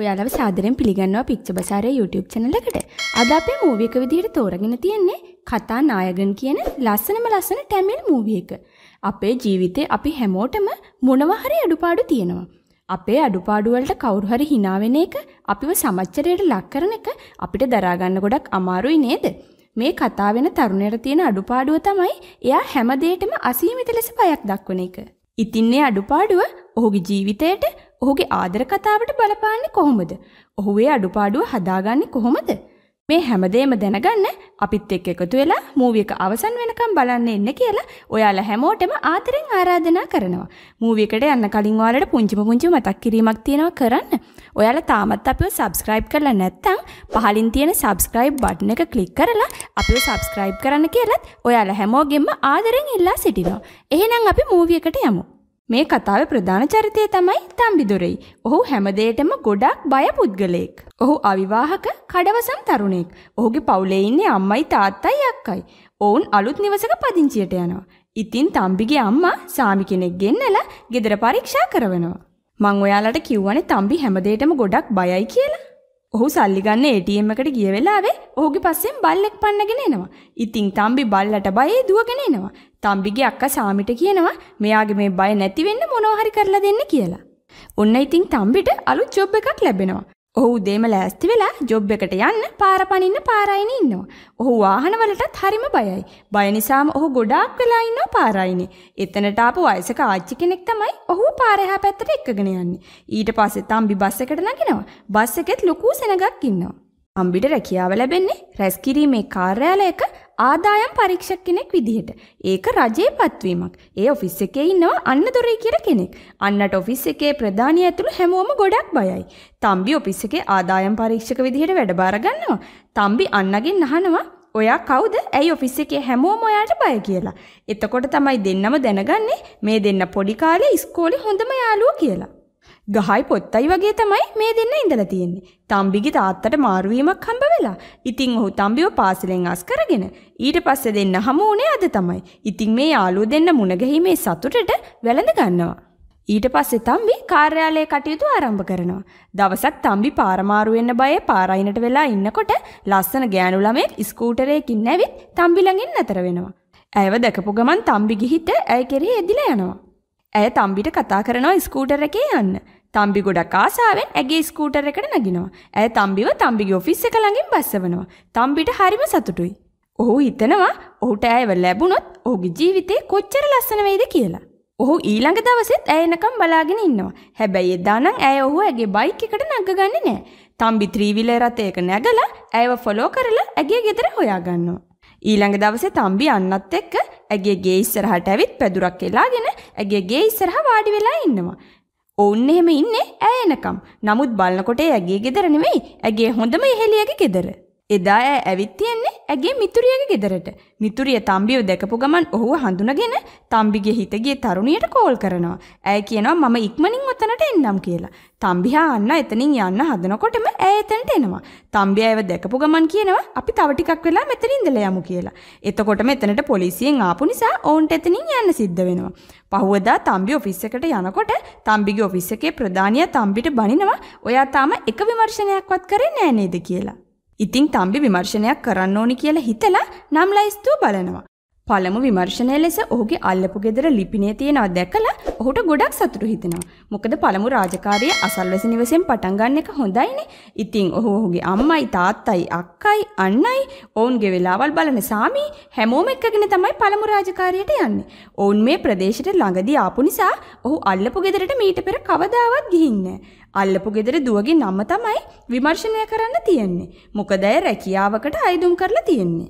ඔයාලව සාදරෙන් පිළිගන්නවා පික්ෂබසාරය YouTube channel එකට. අද අපේ මූවි එක විදිහට තෝරගෙන තියෙන්නේ කතා නායකන් කියන ලස්සනම ලස්සන ටැමිල් මූවි එක. අපේ ජීවිතේ අපි හැමෝටම මොනවා හරි අඩුපාඩු තියෙනවා. අපේ අඩුපාඩු වලට කවුරු හරි hina වෙන එක, අපිව සමච්චරයට ලක් කරන එක අපිට දරා ගන්න ගොඩක් අමාරුයි නේද? මේ කතා වෙන තරුණයට තියෙන අඩුපාඩුව තමයි එයා හැම දෙයකටම අසීමිත ලෙස බයක් දක්වන එක. ඉතින් මේ අඩුපාඩුව ඔහුගේ ජීවිතයට ඔහුගේ ආදර කතාවට බලපාන්නේ කොහොමද? ඔහු ඒ අඩුපාඩුව හදාගන්නේ කොහොමද? මේ හැමදේම දැනගන්න අපිත් එක්ක එකතු වෙලා මූවි එක අවසන් වෙනකම් බලන්න ඉන්න කියලා ඔයාලා හැමෝටම ආදරෙන් ආරාධනා කරනවා. මූවි එකට යන්න කලින් ඔයාලට පුංචිම පුංචි මතක් කිරීමක් තියෙනවා කරන්න. ඔයාලා තාමත් අපිව subscribe කරලා නැත්නම් පහලින් තියෙන subscribe button එක click කරලා අපිව subscribe කරන්න කියලත් ඔයාලා හැමෝගෙම ආදරෙන් ඉල්ලා සිටිනවා. එහෙනම් අපි මූවි එකට යමු. මේ කතාවේ ප්‍රධාන චරිතය තමයි තම්බිදුරයි. ඔහු හැමදේටම ගොඩක් බය පුද්ගලයෙක්. ඔහු අවිවාහක කඩවසම් තරුණයෙක්. ඔහුගේ පවුලේ ඉන්නේ අම්මයි තාත්තයි අක්කයි. ඔවුන් අලුත් නිවසක පදිංචියට යනවා. ඉතින් තම්බිගේ අම්මා සාමි කෙනෙක් ගෙන්නලා ගෙදර පරීක්ෂා කරවනවා. මං ඔයාලට කිව්වනේ තම්බි හැමදේටම ගොඩක් බයයි කියලා. ඔහු සල්ලි ගන්න ATM එකට ගිය වෙලාවේ ඔහුගේ පස්සෙන් බල්ලෙක් පන්නගෙන එනවා. ඉතින් තම්බි බල්ලට බයේ දුවගෙන එනවා. තම්බිගේ අක්කා සාමිට කියනවා මෙයාගේ මේ බය නැති වෙන්න මොනවා හරි කරලා දෙන්න කියලා. ඔන්න ඉතින් තම්බිට අලුත් ජොබ් එකක් ලැබෙනවා. ඔහු උදේම ලෑස්ති වෙලා ජොබ් එකට යන්න පාර පනින්න පාරයිනේ ඉන්නවා. ඔහු වාහන වලටත් හරිම බයයි. බය නිසාම ඔහු ගොඩාක් වෙලා ඉන්නවා පාරයිනේ. එතනට ආපු වයසක ආච්චි කෙනෙක් තමයි ඔහු පාර එහා පැත්තට එක්කගෙන යන්නේ. ඊට පස්සේ තම්බි බස් එකට නැගිනවා. බස් එකෙත් ලොකු සෙනගක් ඉන්නවා. අම්බිට රැකියාව ලැබෙන්නේ රැස් කිරීමේ කාර්යාලයක ආදායම් පරීක්ෂක කෙනෙක් විදිහට. ඒක රජයේ පත්වීමක්. ඒ ඔෆිස් එකේ ඉන්නවා අන්නදොරයි කියලා කෙනෙක්. අන්නට ඔෆිස් එකේ ප්‍රධානිය ඇතුළු හැමෝම ගොඩක් බයයි. තම්බි ඔෆිස් එකේ ආදායම් පරීක්ෂක විදිහට වැඩ බාර ගන්නවා. තම්බි අන්නගෙන් අහනවා ඔයා කවුද ඇයි ඔෆිස් එකේ හැමෝම ඔයාට බය කියලා. එතකොට තමයි දෙන්නම දැනගන්නේ මේ දෙන්න පොඩි කාලේ ඉස්කෝලේ හොඳම යාළුවෝ කියලා. ගහයි පොත්තයි වගේ තමයි මේ දෙන්න ඉඳලා තියෙන්නේ. තම්බිගේ තාත්තට මාරු වීමක් හම්බ වෙලා. ඉතින් ඔහු තම්බිව පාසලෙන් අස් කරගෙන ඊට පස්සේ දෙන්න හමු උනේ අද තමයි. ඉතින් මේ යාළුවෝ දෙන්න මුණ ගැහිමේ සතුටට වැළඳ ගන්නවා. ඊට පස්සේ තම්බි කාර්යාලයේ කටයුතු ආරම්භ කරනවා. දවසක් තම්බි පාර මාරු වෙන්න බයේ පාරයිනට වෙලා ඉන්නකොට ලස්සන ගෑනු ළමයෙක් ස්කූටරයකින් නැවිත් තම්බි ළඟින් නැතර වෙනවා. ඇයව දැකපු ගමන් තම්බි ගිහිට ඇය කෙරෙහි එදිලා යනවා. ඇය තම්බිට කතා කරනවා ස්කූටර් එකේ යන්න. තම්බි ගොඩක් ආසාවෙන් ඇගේ ස්කූටර් එකට නගිනවා. ඇය තම්බිව තම්බිගේ ඔෆිස් එක ළඟින් බස්සවනවා. තම්බිට හරිම සතුටුයි. ඔහු හිතනවා ඔහුට ඇයව ලැබුණොත් ඔහුගේ ජීවිතේ කොච්චර ලස්සන වෙයිද කියලා. ඔහු ඊළඟ දවසෙත් ඇය එනකම් බලාගෙන ඉන්නවා. හැබැයි එදා නම් ඇය ඔහු ඇගේ බයික් එකට නගගන්නේ නැහැ. තම්බි ත්‍රිවිලේ රථයක නැගලා ඇයව ෆලෝ කරලා ඇගේ ගෙදර හොයාගන්නවා. ඊළඟ දවසේ තම්බි අන්නත් එක්ක ඇගේ ගේ ඉස්සරහට ඇවිත් පැදුරක් එලාගෙන ඇගේ ගේ ඉස්සරහා වාඩි වෙලා ඉන්නවා. ඔවුන් එහෙම ඉන්නේ ඈ එනකම්. නමුත් බලනකොට ඇගේ ගෙදර නෙමෙයි. ඇගේ හොඳම එහෙලියගේ ගෙදර. එදා ඇය ඇවිත් තියෙන්නේ ඇගේ මිතුරියගේ ගෙදරට. මිතුරිය තම්බිව දැකපු ගමන් ඔහුව හඳුනගෙන තම්බිගේ හිත ගිය තරුණියට කෝල් කරනවා. ඇය කියනවා මම ඉක්මනින් ඔතනට එන්නම් කියලා. තම්බි හා අන්න එතනින් යන්න හදනකොටම ඇය එතනට එනවා. තම්බි ඇයව දැකපු ගමන් කියනවා අපි තව ටිකක් වෙලා මෙතන ඉඳලා යමු කියලා. එතකොටම එතනට පොලිසියෙන් ආපු නිසා ඔවුන්ට එතනින් යන්න සිද්ධ වෙනවා. පහුවදා තම්බි ඔෆිස් එකට යනකොට තම්බිගේ ඔෆිස් එකේ ප්‍රධානියා තම්බිට බනිනවා ඔයා තාම එක විමර්ශනයක්වත් කරේ නෑ නේද කියලා. ඉතින් තම්බි විමර්ශනයක් කරන්න ඕනි කියලා හිතලා නම් ලයිස්තුව බලනවා. පළමු විමර්ශනය ලෙස ඔහුගේ අල්ලපු ගෙදර ලිපිනේ තියෙනවා දැකලා ඔහුට ගොඩක් සතුටු හිතෙනවා. මොකද පළමු රාජකාරිය අසල්වැසි නිවසෙන් පටන් ගන්න එක හොඳයිනේ. ඉතින් ඔහු ඔහුගේ අම්මයි තාත්තයි අක්කයි අන්නයි ඔවුන්ගේ වෙලාවල් බලන සාමී හැමෝම එක්කගෙන තමයි පළමු රාජකාරියට යන්නේ. ඔවුන් මේ ප්‍රදේශයට ළඟදී ආපු නිසා ඔහු අල්ලපු ගෙදරට මීට පෙර කවදාවත් ගිහින් නැහැ. අල්ලපු ගෙදර දුවගේ නම තමයි විමර්ශනය කරන්න තියෙන්නේ. මොකද ඇය රැකියාවකට අයිදුම් කරලා තියෙන්නේ.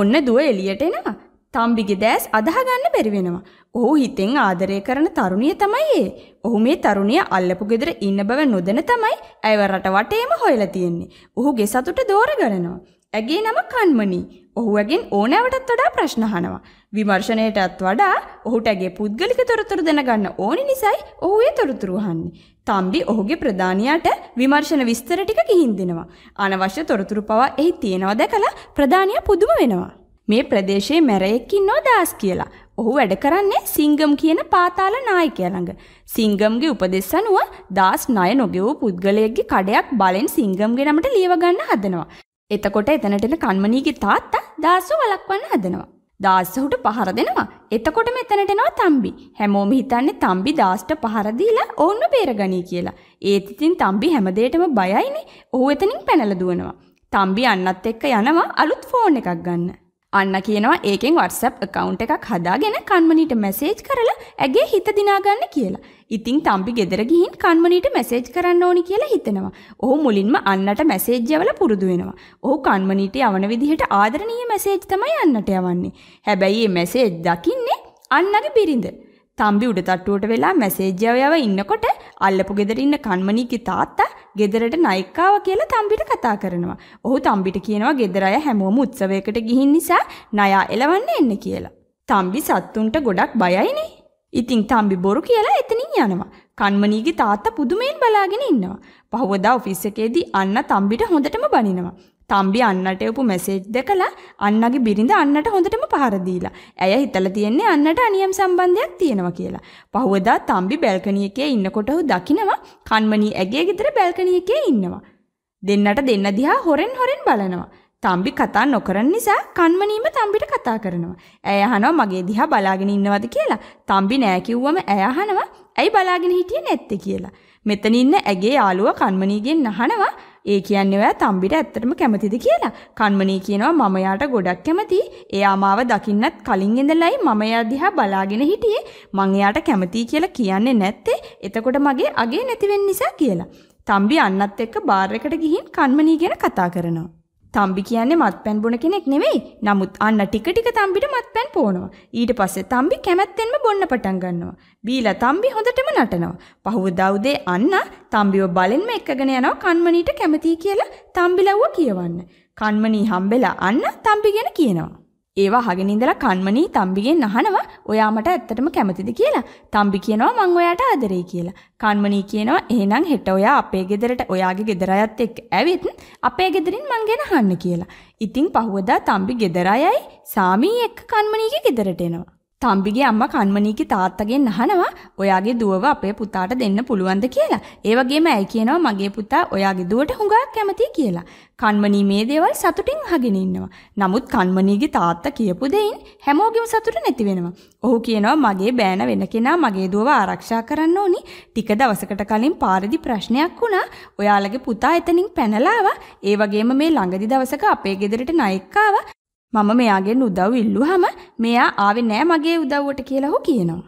ඔන්න දුව එළියට එනවා. තම්බිගේ දැස් අදහගන්න බැරි වෙනවා. ඔහු හිතෙන් ආදරය කරන තරුණිය තමයි ඒ. ඔහු මේ තරුණිය අල්ලපු ගෙදර ඉන්න බව නොදැන තමයි ඇයව රට වටේම හොයලා තියෙන්නේ. ඔහුගේ සතුට දෝරගලනවා. ඇගේ නම කන්මණී. ඔහුගෙන් ඕනෑවටත් වඩා ප්‍රශ්න අහනවා. විමර්ශණයටත් වඩා ඔහුට ඇගේ පුද්ගලික තොරතුරු දැනගන්න ඕනි නිසායි ඔහු ඒ තොරතුරු අහන්නේ. තම්බි ඔහුගේ ප්‍රධානියාට විමර්ශන විස්තර ටික කිහින් දෙනවා. අනවශ්‍ය තොරතුරු පවා එහි තියෙනවා දැකලා ප්‍රධානියා පුදුම වෙනවා. මේ ප්‍රදේශයේ මැරයෙක් ඉන්නවා දාස් කියලා. ඔහු වැඩ කරන්නේ සිංගම් කියන පාතාල නායකයා ළඟ. සිංගම්ගේ උපදෙස් අනුව දාස් ණය නොගෙවූ පුද්ගලයෙක්ගේ කඩයක් බලෙන් සිංගම්ගේ නමට ලියව ගන්න හදනවා. එතකොට එතනට එන කන්මනීගේ තාත්තා දාස්ව වළක්වන්න හදනවා. දාස්සහුට පහර දෙනවා. එතකොට මෙතනට එනවා තම්බි. හැමෝම හිතන්නේ තම්බි දාස්ට පහර දීලා ඔවුන්ව බේරගනී කියලා. ඒත් ඉතින් තම්බි හැමදේටම බයයිනේ. ඔහු එතනින් පැනලා දුවනවා. තම්බි අන්නත් එක්ක යනවා අලුත් ෆෝන් එකක් ගන්න. අන්න කියනවා ඒකෙන් WhatsApp account එකක් හදාගෙන කන්මනීට මැසේජ් කරලා ඇගේ හිත දිනාගන්න කියලා. ඉතින් තම්පි ගෙදර ගිහින් කන්මනීට මැසේජ් කරන්න ඕනි කියලා හිතනවා. ඔහු මුලින්ම අන්නට මැසේජ් යවලා පුරුදු වෙනවා. ඔහු කන්මනීට යවන විදිහට ආදරණීය මැසේජ් තමයි අන්නට යවන්නේ. හැබැයි මේ මැසේජ් දකින්නේ අන්නගේ බිරිඳ. තම්බි උඩ තට්ටුවට වෙලා මැසේජ් යව ඉන්නකොට අල්ලපු ගෙදර ඉන්න කන්මණීගේ තාත්තා ගෙදරට නයිකාව කියලා තම්බිට කතා කරනවා. ඔහු තම්බිට කියනවා ගෙදර අය හැමෝම උත්සවයකට ගිහින් නිසා ණයා එලවන්න එන්න කියලා. තම්බි සත්තුන්ට ගොඩක් බයයිනේ. ඉතින් තම්බි බොරු කියලා එතනින් යනවා. කන්මණීගේ තාත්තා පුදුමයෙන් බලාගෙන ඉන්නවා. පහවදා ඔෆිස් එකේදී අන්න තම්බිට හොඳටම බනිනවා. තම්බි අන්නට එවපු මැසේජ් දැකලා අන්නගේ බිරිඳ අන්නට හොඳටම පහර දීලා. ඇය හිතලා තියන්නේ අන්නට අනියම් සම්බන්ධයක් තියෙනවා කියලා. පහුවදා තම්බි බැල්කනි එකේ ඉන්නකොට ඔහු දකිනවා කන්මණී ඇගේ ගෙදර බැල්කනි එකේ ඉන්නවා. දෙන්නට දෙන්න දිහා හොරෙන් හොරෙන් බලනවා. තම්බි කතා නොකරන නිසා කන්මනීම තම්බිට කතා කරනවා. ඇය අහනවා මගේ දිහා බලාගෙන ඉන්නවද කියලා. තම්බි නෑ කිව්වම ඇය අහනවා ඇයි බලාගෙන හිටියේ නැත්තේ කියලා. මෙතන ඉන්න ඇගේ යාළුවා කන්මනීගෙන් අහනවා ඒ කියන්නේ ඔයා තම්බිට ඇත්තටම කැමතිද කියලා. කන්මණී කියනවා මම යාට ගොඩක් කැමතියි. එයා මාව දකින්නත් කලින් ඉඳලයි මම එයා දිහා බලාගෙන හිටියේ. මං එයාට කැමතියි කියලා කියන්නේ නැත්තේ. එතකොට මගේ අගේ නැති නිසා කියලා. තම්බි අන්නත් එක්ක බාර් එකට ගිහින් කන්මණී ගැන කතා කරනවා. තම්බි කියන්නේ මත්පැන් බොන කෙනෙක් නෙවෙයි. නමුත් අන්න ටික ටික තම්බිට මත්පැන් පෝනවා. ඊට පස්සේ තම්බි කැමැත්තෙන්ම බොන්න පටන් ගන්නවා. බීලා තම්බි හොඳටම නටනවා. පහුවදා උදේ අන්න තම්බිව බලෙන්ම එක්කගෙන යනවා කන්මනීට කැමතියි කියලා තම්බිලව්ව කියවන්න. කන්මනී හම්බෙලා අන්න තම්බි ගැන කියනවා. ඒවා අහගෙන ඉඳලා කන්මනී තම්බිගෙන් අහනවා ඔයා මට ඇත්තටම කැමතිද කියලා. තම්බි කියනවා මං ඔයාට ආදරෙයි කියලා. කන්මනී කියනවා එහෙනම් හෙට ඔයා අපේ ගෙදරට ඔයාගේ ගෙදර අයත් එක්ක ඇවිත් අපේ ගෙදරින් මං ගැන අහන්න කියලා. ඉතින් පහුවදා තම්බි ගෙදර අයයි සාමී එක්ක කන්මනීගේ ගෙදරට එනවා. තම්බිගේ අම්මා කන්මනීගේ තාත්තගෙන් අහනවා ඔයාගේ දුවව අපේ පුතාට දෙන්න පුළුවන්ද කියලා. ඒ වගේම ඇයි කියනවා මගේ පුතා ඔයාගේ දුවට හුඟක් කැමතියි කියලා. කන්මනී මේ දේවල් සතුටින් අහගෙන ඉන්නවා. නමුත් කන්මනීගේ තාත්තා කියපු දෙයින් හැමෝගෙම සතුට නැති වෙනවා. ඔහු කියනවා මගේ බෑන වෙන කෙනා මගේ දුවව ආරක්ෂා කරන්න ඕනි. ටික දවසකට කලින් පාරදි ප්‍රශ්නයක් වුණා. ඔයාලගේ පුතා එතනින් පැනලා ඒ වගේම මේ ළඟදි දවසක අපේ ගෙදරට නයෙක් මම මෙයාගෙන් උදව් ඉල්ලුවාම මෙයා ආවේ නෑ මගේ උදව්වට කියලා ඔහු කියනවා.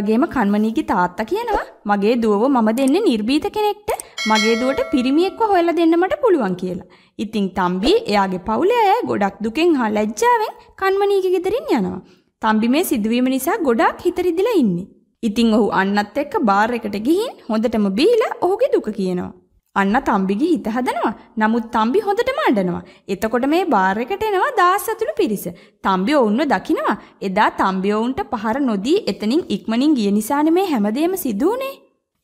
වගේම කන්මනීගේ තාත්තා කියනවා මගේ දුවව මම දෙන්නේ නිර්භීත කෙනෙක්ට මගේ දුවට පිරිමියෙක්ව හොයලා දෙන්න මට පුළුවන් කියලා. ඉතින් තම්බි එයාගේ පවුලේ අය ගොඩක් දුකෙන් හා ලැජ්ජාවෙන් කන්මනීගේ ගෙදරින් යනවා. තම්බි මේ සිදුවීම නිසා ගොඩක් හිතරිදිලා ඉන්නේ. ඉතින් ඔහු අන්නත් එක්ක බාර් එකට ගිහින් හොඳටම බීලා ඔහුගේ දුක කියනවා. අන්න තම්බිගේ හිත හදනවා. නමුත් තම්බි හොඳටම අඬනවා. එතකොට මේ බාර් එකට එනවා දාස් ඇතුළු පිරිස. තම්බි ඔවුන්ව දකිනවා. එදා තම්බි ඔවුන්ට පහර නොදී එතනින් ඉක්මනින් ගිය නිසානේ මේ හැමදේම සිදු වුනේ.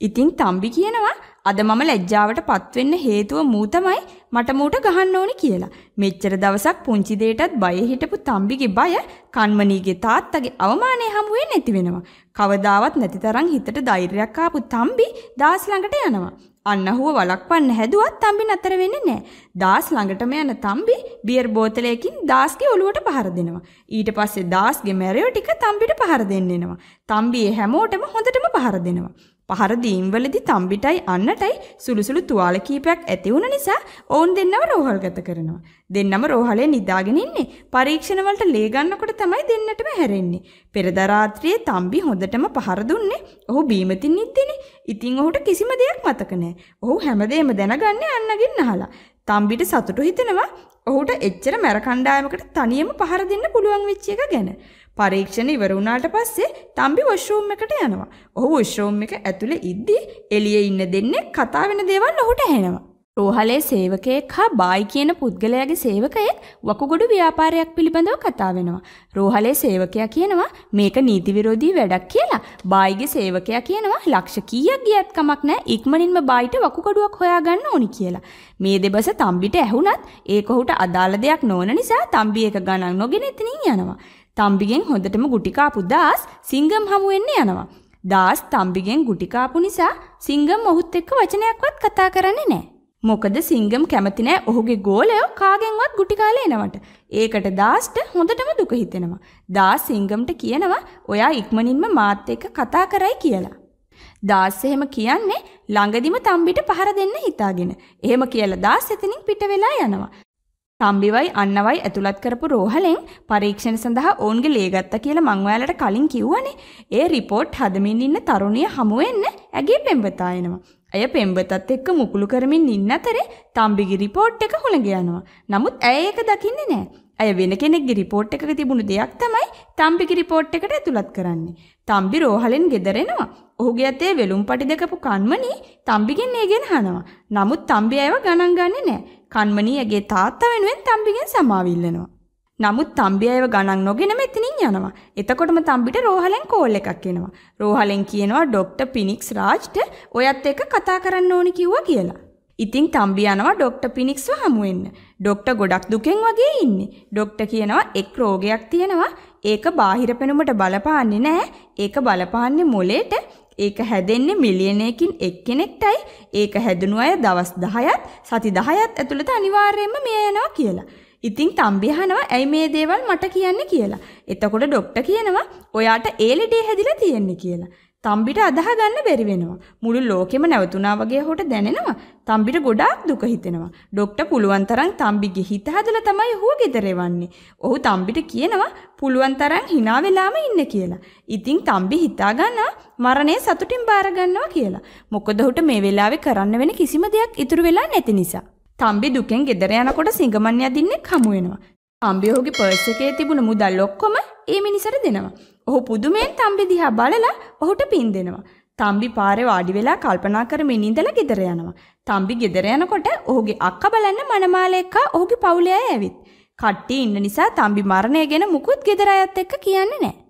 ඉතින් තම්බි කියනවා අද මම ලැජ්ජාවට පත් වෙන්න හේතුව මූ තමයි මට මූට ගහන්න ඕනේ කියලා. මෙච්චර දවසක් පුංචි දෙයටත් බය හිටපු තම්බිගේ බය කන්මනීගේ තාත්තගේ අවමානය හමු වෙන්නේ නැති වෙනවා. කවදාවත් නැති තරම් හිතට ධෛර්යයක් ආපු තම්බි දාස් ළඟට යනවා. අන්නහුව වලක්වන්න හැදුවත් තම්බි නතර වෙන්නේ නැහැ. දාස් ළඟටම යන තම්බි බියර් බෝතලයකින් දාස්ගේ ඔලුවට පහර දෙනවා. ඊට පස්සේ දාස්ගේ මැරයෝ ටික තම්බිට පහර දෙන්න එනවා. තම්බි හැමෝටම හොඳටම පහර දෙනවා. පහර දීම්වලදී තම්බිටයි අන්නටයි සුළුසුළු තුවාල කීපයක් ඇති වුණ නිසා ඔවුන් දෙන්නව රෝහල්ගත කරනවා. දෙන්නම රෝහලේ නිදාගෙන ඉන්නේ. පරීක්ෂණ වලට ලේ ගන්නකොට තමයි දෙන්නටම හැරෙන්නේ. පෙරදා රාත්‍රියේ තම්බි හොඳටම පහර දුන්නේ. ඔහු බීමතින් නිද්දෙනේ. ඉතින් ඔහුට කිසිම දෙයක් මතක නැහැ. ඔහු හැමදේම දැනගන්නේ අන්නගෙන් අහලා. තම්බිට සතුටු හිතෙනවා. ඔහුට එච්චර මැර කණ්ඩායමකට තනියම පහර දෙන්න පුළුවන් වෙච්ච එක ගැන. පරීක්ෂණ ඉවර වුණාට පස්සේ තම්බි වොෂ්රූම් එකට යනවා. ඔහු වොෂ්රූම් එක ඇතුලේ ඉද්දී එළියේ ඉන්න දෙන්නේ කතා වෙන දේවල් ඔහුට ඇහෙනවා. රෝහලේ සේවකයෙක් හා බායි කියන පුද්ගලයාගේ සේවකයෙක් වකුගොඩු ව්‍යාපාරයක් පිළිබඳව කතා වෙනවා. රෝහලේ සේවකයා කියනවා මේක නීති විරෝධී වැඩක් කියලා. බායිගේ සේවකයා කියනවා ලක්ෂ කීයක් ගියත් කමක් නැහැ ඉක්මනින්ම බායිට වකුගඩුවක් හොයාගන්න ඕනි කියලා. මේ දෙබස තම්බිට ඇහුණත් ඒක ඔහුට අදාළ දෙයක් නොවන නිසා තම්බි ඒක ගණන් නොගෙන එතනින් යනවා. තම්බිගෙන් හොඳටම ගුටි කාපු දාස් සිංගම් හමු වෙන්න යනවා. දාස් තම්බිගෙන් ගුටි කාපු නිසා සිංගම් ඔහුත් එක්ක වචනයක්වත් කතා කරන්නේ නැහැ. මොකද සිංගම් කැමති නැහැ ඔහුගේ ගෝලයෝ කාගෙන්වත් ගුටි කාලා එනවට. ඒකට දාස්ට හොඳටම දුක හිතෙනවා. දාස් සිංගම්ට කියනවා ඔයා ඉක්මනින්ම මාත් එක්ක කතා කරයි කියලා. දාස් එහෙම කියන්නේ ළඟදිම තම්බිට පහර දෙන්න හිතාගෙන. එහෙම කියලා දාස් එතනින් පිට වෙලා යනවා. තම්බිවයි අන්නවයි ඇතුළත් කරපු රෝහලෙන් පරීක්ෂණ සඳහා ඔවුන්ගේ ලේ ගත්තා කියලා මං ඔයාලට කලින් කිව්වනේ. ඒ රිපෝට් හදමින් ඉන්න තරුණිය හමු වෙන්න ඇගේ පෙම්වතා එනවා. ඇය පෙම්වතත් එක්ක මුකුළු කරමින් ඉන්න අතරේ තම්බිගේ රිපෝට් එක හුළඟ යනවා. නමුත් ඇය ඒක දකින්නේ නැහැ. ඇය වෙන කෙනෙක්ගේ රිපෝට් එකක තිබුණු දෙයක් තමයි තම්බිගේ රිපෝට් එකට ඇතුළත් කරන්නේ. තම්බි රෝහලෙන් ගෙදරෙනවා. ඔහුගේ අතේ වෙලුම් පටි දෙකපු කන්මනී තම්බිගෙන් ඒ ගෙනහනවා. නමුත් තම්බි ඇයව ගණන් ගන්නේ නැහැ. කන්මනීයගේ තාත්තා වෙනුවෙන් තම්බිගෙන් සමාව ඉල්ලනවා. නමුත් තම්බිය ඒව ගණන් නොගෙන මෙතනින් යනවා. එතකොටම තම්බිට රෝහලෙන් කෝල් එකක් එනවා. රෝහලෙන් කියනවා ડોක්ටර් පිනික්ස් රාජ්ට ඔයත් එක්ක කතා කරන්න ඕනි කිව්වා කියලා. ඉතින් තම්බි යනවා ડોක්ටර් පිනික්ස්ව හමු වෙන්න. ડોක්ටර් ගොඩක් දුකෙන් වගේ ඉන්නේ. ડોක්ටර් කියනවා එක් රෝගයක් තියෙනවා. ඒක බාහිර පෙනුමට බලපාන්නේ නැහැ. ඒක බලපාන්නේ මොළේට. ඒක හැදෙන්නේ මිලියනයකින් එක්කෙනෙක්ටයි ඒක හැදුණු අය දවස් 10ත් සති 10ත් ඇතුළත අනිවාර්යයෙන්ම මිය යනවා කියලා. ඉතින් තම්බි අහනවා ඇයි මේ දේවල් මට කියන්නේ කියලා. එතකොට ડોක්ටර් කියනවා ඔයාට ඒ ලෙඩේ හැදිලා තියෙන්නේ කියලා. තම්බිට අදාහ ගන්න බැරි වෙනවා. මුළු ලෝකෙම නැවතුණා වගේ හොට දැනෙනවා. තම්බිට ගොඩාක් දුක හිතෙනවා. ડોක්ටර් පුළුවන් තරම් තම්බිගේ හිත හදලා තමයි ඔහුව ගෙදර එවන්නේ. ඔහු තම්බිට කියනවා පුළුවන් තරම් hina වෙලාම ඉන්න කියලා. ඉතින් තම්බි හිතා ගන්නවා මරණය සතුටින් බාර ගන්නවා කියලා. මොකද ඔහුට මේ වෙලාවේ කරන්න වෙන කිසිම දෙයක් ඉතුරු වෙලා නැති නිසා. තම්බි දුකෙන් ගෙදර යනකොට සිඟමන් යදින්නේ හමු වෙනවා. තම්බි ඔහුගේ පර්ස් එකේ තිබුණු මුදල් ඔක්කොම ඒ මිනිසට දෙනවා. ඔහු පුදුමයෙන් තම්බි දිහා බලලා ඔහුට පින් දෙනවා. තම්බි පාරේ වාඩි වෙලා කල්පනා කරමින් ඉඳලා ගෙදර යනවා. තම්බි ගෙදර යනකොට ඔහුගේ අක්කා බලන්න මනමාලේක ඔහුගේ පවුලේ අය ඇවිත්. කට්ටිය ඉන්න නිසා තම්බි මරණය ගැන මුකුත් ගෙදර අයත් එක්ක කියන්නේ නැහැ.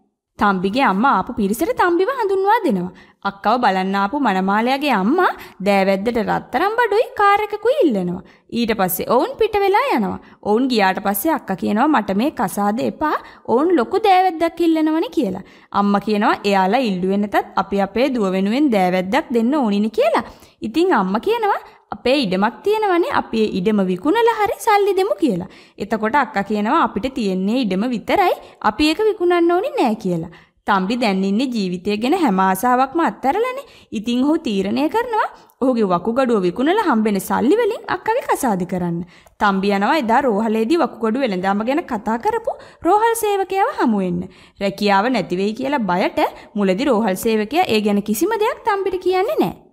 තම්බිගේ අම්මා ආපු පිරිසට තම්බිව හඳුන්වා දෙනවා. අක්කව බලන්න ආපු මනමාලයාගේ අම්මා දෑවැද්දට රත්තරන් බඩුයි කාර් එකකුයි ඉල්ලනවා. ඊට පස්සේ ඔවුන් පිට වෙලා යනවා. ඔවුන් ගියාට පස්සේ අක්කා කියනවා මට මේ කසාද එපා. ඔවුන් ලොකු දෑවැද්දක් ඉල්ලනවනේ කියලා. අම්මා කියනවා එයාලා ඉල්ලුවේ නැතත් අපි අපේ දුව වෙනුවෙන් දෑවැද්දක් දෙන්න ඕනිනි කියලා. ඉතින් අම්මා කියනවා අපේ ඉඩමක් තියෙනවනේ අපි ඒ ඉඩම විකුණලා හරි සල්ලි දෙමු කියලා. එතකොට අක්කා කියනවා අපිට තියෙන්නේ ඉඩම විතරයි. අපි ඒක විකුණන්න ඕනි නෑ කියලා. තම්බි දැන් ඉන්නේ ජීවිතය ගැන හැම ආසාවක්ම අත්හැරලානේ. ඉතින් ඔහු තීරණය කරනවා ඔහුගේ වකුගඩුව විකුණලා හම්බෙන සල්ලි වලින් අක්කගේ කසාදි කරන්න. තම්බි යනවා එදා රෝහලේදී වකුගඩුව වෙළඳාම ගැන කතා කරපු රෝහල් සේවකයාව හමු වෙන්න. රැකියාව නැති වෙයි කියලා බයට මුලදී රෝහල් සේවකයා ඒ ගැන කිසිම දෙයක් තම්බිට කියන්නේ නැහැ.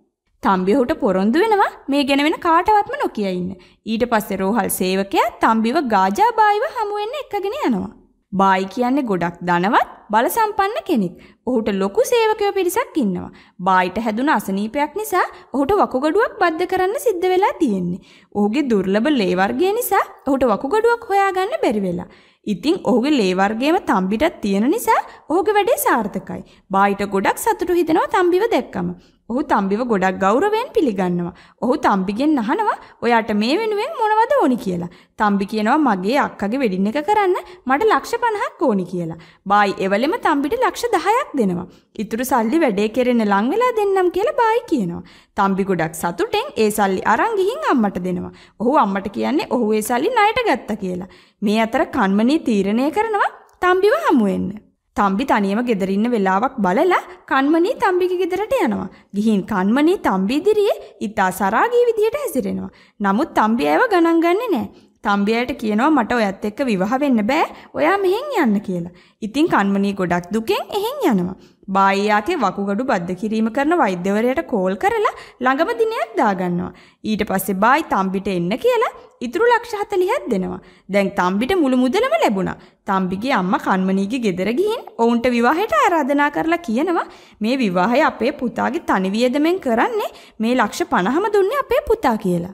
තම්බියහුට පොරොන්දු වෙනවා මේ ගැන වෙන කාටවත්ම නොකිය ඉන්න. ඊට පස්සේ රෝහල් සේවකයා තම්බිව ගාජා බායිව හමු වෙන්න එක්කගෙන යනවා. බායි කියන්නේ ගොඩක් ධනවත් බලසම්පන්න කෙනෙක්. ඔහුට ලොකු සේවකයෝ පිරිසක් ඉන්නවා. බායිට හැදුන අසනීපයක් නිසා ඔහුට වකුගඩුවක් බද්ධ කරන්න සිද්ධ වෙලා තියෙන්නේ. ඔහුගේ දුර්ලභ ලේ වර්ගය නිසා ඔහුට වකුගඩුවක් හොයාගන්න බැරි වෙලා. ඉතින් ඔහුගේ ලේ වර්ගයේම තම්බිටත් තියෙන නිසා ඔහුගේ වැඩේ සාර්ථකයි. බායිට ගොඩක් සතුටු හිතෙනවා තම්බිව දැක්කම. ඔහු තම්බිව ගොඩක් ගෞරවයෙන් පිළිගන්නවා. ඔහු තම්බිගෙන් අහනවා ඔයාට මේ වෙනුවෙන් මොනවද ඕනි කියලා. තම්බි කියනවා මගේ අක්කගේ වෙඩින් එක කරන්න මට ලක්ෂ 50ක් ඕනි කියලා. බායි එවලෙම තම්බිට ලක්ෂ 10ක් දෙනවා. ඉතුරු සල්ලි වැඩේ කෙරෙන්න ලං වෙලා දෙන්නම් කියලා බායි කියනවා. තම්බි ගොඩක් සතුටෙන් ඒ සල්ලි අරන් ගිහින් අම්මට දෙනවා. ඔහු අම්මට කියන්නේ ඔහු ඒ සල්ලි ණයට ගත්තා කියලා. මේ අතර කන්මනී තීරණය කරනවා තම්බිව හමු වෙන්න. තම්බි තනියම ගෙදරින්න වෙලාවක් බලලා කන්මනී තම්බිගේ ගෙදරට යනවා. ගිහින් කන්මනී තම්බි ඉදිරියේ ඉතා සරාගී විදියට හැසිරෙනවා. නමුත් තම්බි ඇයව ගණන් ගන්නේ නැහැ. තම්බි ඇයට කියනවා මට ඔයත් එක්ක විවාහ වෙන්න බෑ. ඔයා මෙහෙන් යන්න කියලා. ඉතින් කන්මනී ගොඩක් දුකෙන් එහෙන් යනවා. බායියාගේ වකුගඩු බද්ධ කිරීම කරන වෛද්‍යවරයට කෝල් කරලා ළඟම දිනයක් දාගන්නවා. ඊට පස්සේ බායි තම්බිට එන්න කියලා ඉතුරු ලක්ෂ 40ක් දෙනවා. දැන් තම්බිට මුළු මුදලම ලැබුණා. තම්බිගේ අම්මා කන්මනීගේ ගෙදර ගිහින් ඔවුන්ට විවාහයට ආරාධනා කරලා කියනවා මේ විවාහය අපේ පුතාගේ තනි වියදමෙන් කරන්නේ මේ ලක්ෂ 50ම දුන්නේ අපේ පුතා කියලා.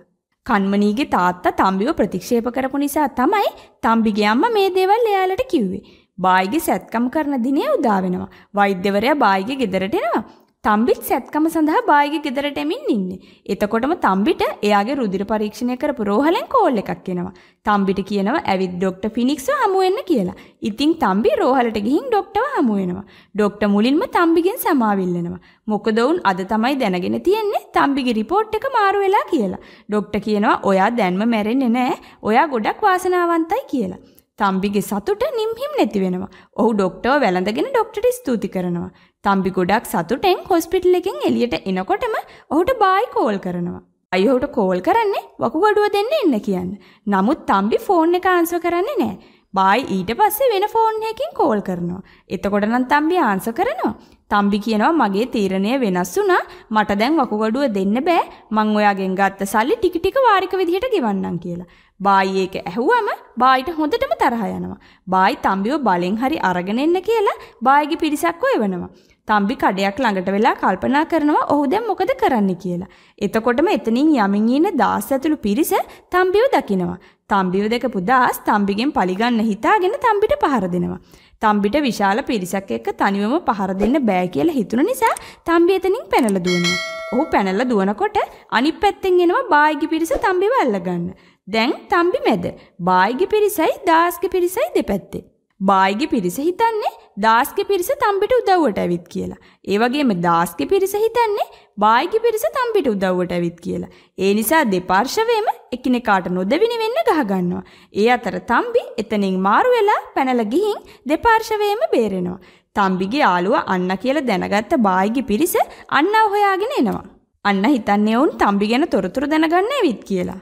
කන්මනීගේ තාත්තා තම්බිව ප්‍රතික්ෂේප කරපු නිසා තමයි තම්බිගේ අම්මා මේ දේවල් එයාලට කිව්වේ. බායිගේ සැත්කම කරන දිනේ උදා වෙනවා. වෛද්‍යවරයා බායිගේ ගෙදරට එනවා. තම්බිත් සැත්කම සඳහා බායිගේ ගෙදරට එමින් ඉන්නේ. එතකොටම තම්බිට එයාගේ රුධිර පරීක්ෂණය කරපු රෝහලෙන් කෝල් එකක් එනවා. තම්බිට කියනවා ඇවිත් ડોක්ටර් ෆිනික්ස්ව හමු වෙන්න කියලා. ඉතින් තම්බි රෝහලට ගිහින් ડોක්ටර්ව හමු වෙනවා. ડોක්ටර් මුලින්ම තම්බිගෙන් සමාවිල්ලනවා. මොකද වුන් අද තමයි දැනගෙන තියෙන්නේ තම්බිගේ රිපෝට් එක මාරු වෙලා කියලා. ડોක්ටර් කියනවා ඔයා දැන්ම මැරෙන්නේ නැහැ. ඔයා ගොඩක් වාසනාවන්තයි කියලා. තම්බිගේ සතුට නිම්හිම් නැති වෙනවා. ඔහු ඩොක්ටර්ව වැළඳගෙන ඩොක්ටර්ට ස්තුති කරනවා. තම්බි ගොඩක් සතුටෙන් හොස්පිටල් එකෙන් එළියට එනකොටම ඔහුට බායි කෝල් කරනවා. අයි ඔහුට කෝල් කරන්නේ වකුගඩුව දෙන්න එන්න කියන්න. නමුත් තම්බි ෆෝන් එක ආන්සර් කරන්නේ නැහැ. බායි ඊට පස්සේ වෙන ෆෝන් එකකින් කෝල් කරනවා. එතකොට නම් තම්බි ආන්සර් කරනවා. තම්බි කියනවා මගේ තීරණය වෙනස් වුණා. මට දැන් වකුගඩුව දෙන්න බෑ. මං ඔයාගෙන් ගත්ත සල්ලි ටික ටික වාරික විදිහට ගෙවන්නම් කියලා. බායි ඒක ඇහුවම බායිට හොඳටම තරහ යනවා. බායි තම්බිව බලෙන් හරි අරගෙන එන්න කියලා බායිගේ පිරිසක් හොයවනවා. තම්බි කඩයක් ළඟට වෙලා කල්පනා කරනවා ඔහු දැන් මොකද කරන්න කියලා. එතකොටම එතනින් යමින් ඉන දාස් ඇතුළු පිරිස තම්බිව දකිනවා. තම්බිව දැකපු දාස් තම්බිගෙන් පලිගන්න හිතාගෙන තම්බිට පහර දෙනවා. තම්බිට විශාල පිරිසක් එක්ක තනිවම පහර දෙන්න බෑ කියලා හිතුන නිසා තම්බි එතනින් පැනලා දුවනවා. ඔහු පැනලා දුවනකොට අනිත් පැත්තෙන් එනවා බායිගේ පිරිස තම්බිව අල්ලගන්න. දැන් තම්බි මැද බායිගේ පිරිසයි දාස්ගේ පිරිසයි දෙපැත්තේ. බායිගේ පිරිස හිතන්නේ දාස්ගේ පිරිස තම්බිට උදව්වට ඇවිත් කියලා. ඒ වගේම දාස්ගේ පිරිස හිතන්නේ බායිගේ පිරිස තම්බිට උදව්වට ඇවිත් කියලා. ඒ නිසා දෙපාර්ශවයේම එකිනෙකාට නොදෙවිනි වෙන්න ගහගන්නවා. ඒ අතර තම්බි එතනින් මාරු වෙලා පැනලා ගිහින් දෙපාර්ශවයේම බේරෙනවා. තම්බිගේ යාළුවා අන්න කියලා දැනගත්ත බායිගේ පිරිස අන්නව හොයාගෙන එනවා. අන්න හිතන්නේ වුන් තම්බි ගැන තොරතුරු දැනගන්න ඇවිත් කියලා.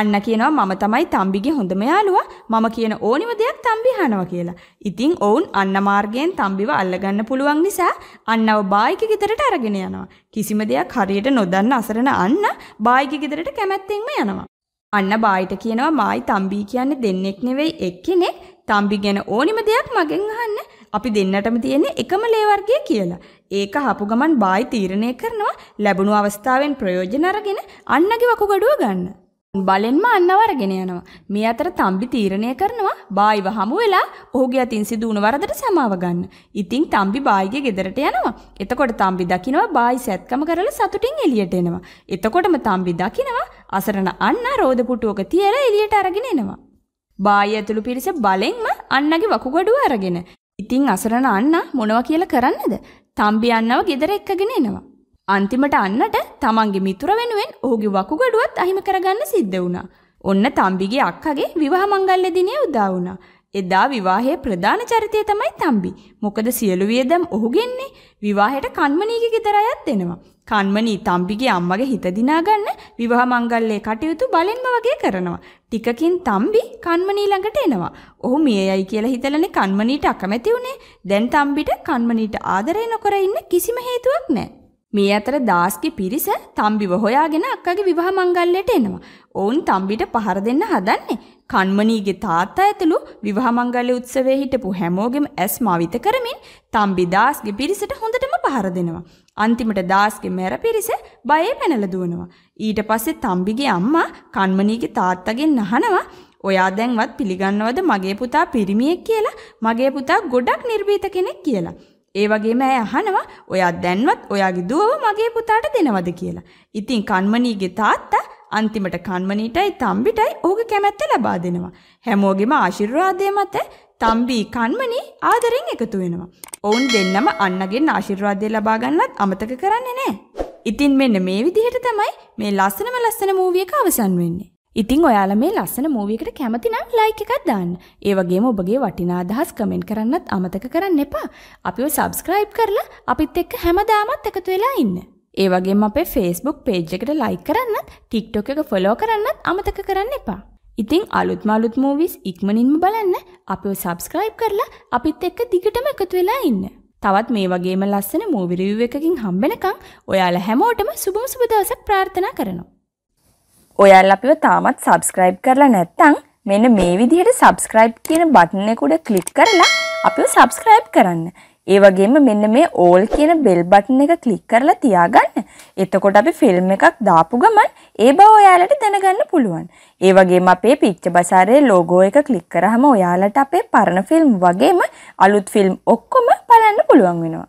අන්න කියනවා මම තමයි තම්බිගේ හොඳම යාළුවා. මම කියන ඕනිම දෙයක් තම්බි අහනවා කියලා. ඉතින් ඔවුන් අන්න මාර්ගයෙන් තම්බිව අල්ලගන්න පුළුවන් නිසා අන්නව බායික ගෙදරට අරගෙන යනවා. කිසිම දෙයක් හරියට නොදන්න අසරණ අන්න බායික ගෙදරට කැමැත්තෙන්ම යනවා. අන්න බායිට කියනවා මායි තම්බි කියන්නේ දෙන්නෙක් නෙවෙයි එක්කෙනෙක්. තම්බි ගැන ඕනිම දෙයක් මගෙන් අහන්න. අපි දෙන්නටම තියෙන්නේ එකම ලේ වර්ගය කියලා. ඒක හපු ගමන් බායි තීරණය කරනවා ලැබුණු අවස්ථාවෙන් ප්‍රයෝජන අරගෙන අන්නගේ වකුගඩුව ගන්න. බලෙන්ම අන්නවරගෙන යනවා. මේ අතර තම්බි තීරණය කරනවා බායිව හමු වෙලා ඔහුගේ අතින් සිදු වුණ වරදට සමාව ගන්න. ඉතින් තම්බි බායිගේ ගෙදරට යනවා. එතකොට තම්බි දකිනවා බායි සැත්කම කරලා සතුටින් එළියට එනවා. එතකොටම තම්බි දකිනවා අසරණ අන්න රෝද පුටුවක තියලා එළියට අරගෙන එනවා. බායි ඇතුළු පිරිස බලෙන්ම අන්නගේ වකුගඩුව අරගෙන. ඉතින් අසරණ අන්න මොනවා කියලා කරන්නද? තම්බි අන්නව ගෙදර එක්කගෙන එනවා. අන්තිමට අන්නට තමන්ගේ මිතුර වෙනුවෙන් ඔහුගේ වකුගඩුවත් අහිම කරගන්න සිද්ධ වුණා. ඔන්න තම්බිගේ අක්කගේ විවාහ මංගල්‍ය දිනය උදා වුණා. එදා විවාහයේ ප්‍රධාන චරිතය තමයි තම්බි. මොකද සියලු වියදම් ඔහු ගෙන්නේ විවාහයට කන්මනීගේ ගෙදර අයත් දෙනවා. කන්මනී තම්බිගේ අම්මගේ හිත දිනාගන්න විවාහ මංගල්‍යයේ කටයුතු බලෙන්ම වගේ කරනවා. ටිකකින් තම්බි කන්මනී ළඟට එනවා. ඔහු මියයයි කියලා හිතලනේ කන්මනීට අකමැති උනේ. දැන් තම්බිට කන්මනීට ආදරය නොකර ඉන්න කිසිම හේතුවක් නැහැ. මේ අතර දාස්ගේ පිරිස තම්බිව හොයාගෙන අක්කගේ විවාහ මංගල්‍යයට එනවා. ඔවුන් තම්බිට පහර දෙන්න හදන්නේ. කන්මනීගේ තාත්තා ඇතුළු විවාහ මංගල්‍ය උත්සවයේ හිටපු හැමෝගෙම ඇස් මවිත කරමින් තම්බි දාස්ගේ පිරිසට හොඳටම පහර දෙනවා. අන්තිමට දාස්ගේ මැර පිරිස බයේ පැනලා දුවනවා. ඊට පස්සේ තම්බිගේ අම්මා කන්මනීගේ තාත්තගෙන් අහනවා ඔයා දැන්වත් පිළිගන්නවද මගේ පුතා පිරිමියෙක් කියලා මගේ පුතා ගොඩක් නිර්භීත කෙනෙක් කියලා. ඒ වගේම ඇය අහනවා ඔයා දැන්වත් ඔයාගේ දුවව මගේ පුතාට දෙනවද කියලා. ඉතින් කන්මනීගේ තාත්තා අන්තිමට කන්මනීටයි තම්බිටයි ඕක කැමැත්ත ලබා දෙනවා. හැමෝගෙම ආශිර්වාදය මත තම්බි කන්මනී ආදරෙන් එකතු වෙනවා. ඔවුන් දෙන්නම අන්නගෙන් ආශිර්වාදය ලබා ගන්නත් අමතක කරන්නේ නැහැ. ඉතින් මෙන්න මේ විදිහට තමයි මේ ලස්සනම ලස්සන මූවියක අවසන් වෙන්නේ. ඉතිං ඔයාල මේ ලස්සන මූවියකට කැමති නම් ලයික් එකක් දාන්න. ඒ වගේම ඔබගේ වටිනා අදහස් කමෙන්ට් කරන්නත් අමතක කරන්න එපා. අපිව සබස්ක්‍රයිබ් කරලා අපිත් එක්ක හැමදාමත් එකතු වෙලා ඉන්න. ඒ වගේම අපේ Facebook page එකට ලයික් කරන්නත් TikTok එක follow කරන්නත් අමතක කරන්න එපා. ඉතින් අලුත් මලුත් මූවිස් ඉක්මනින්ම බලන්න අපිව සබස්ක්‍රයිබ් කරලා අපිත් එක්ක දිගටම එකතු වෙලා ඉන්න. තවත් මේ වගේම ලස්සන මූවි රිවිව් එකකින් හම්බෙනකන් ඔයාලා හැමෝටම සුබම සුබ දවසක් ප්‍රාර්ථනා කරනවා. ඔයාලා අපිව තාමත් subscribe කරලා නැත්නම් මෙන්න මේ විදිහට subscribe කියන බටන් එක උඩ click කරලා අපිව subscribe කරන්න. ඒ වගේම මෙන්න මේ all කියන bell button එක click කරලා තියාගන්න. එතකොට අපි film එකක් දාපු ගමන් ඒ බව ඔයාලට දැනගන්න පුළුවන්. ඒ වගේම අපේ picture bazaar logo එක click කරාම ඔයාලට අපේ පරණ film වගේම අලුත් film ඔක්කොම බලන්න පුළුවන් වෙනවා.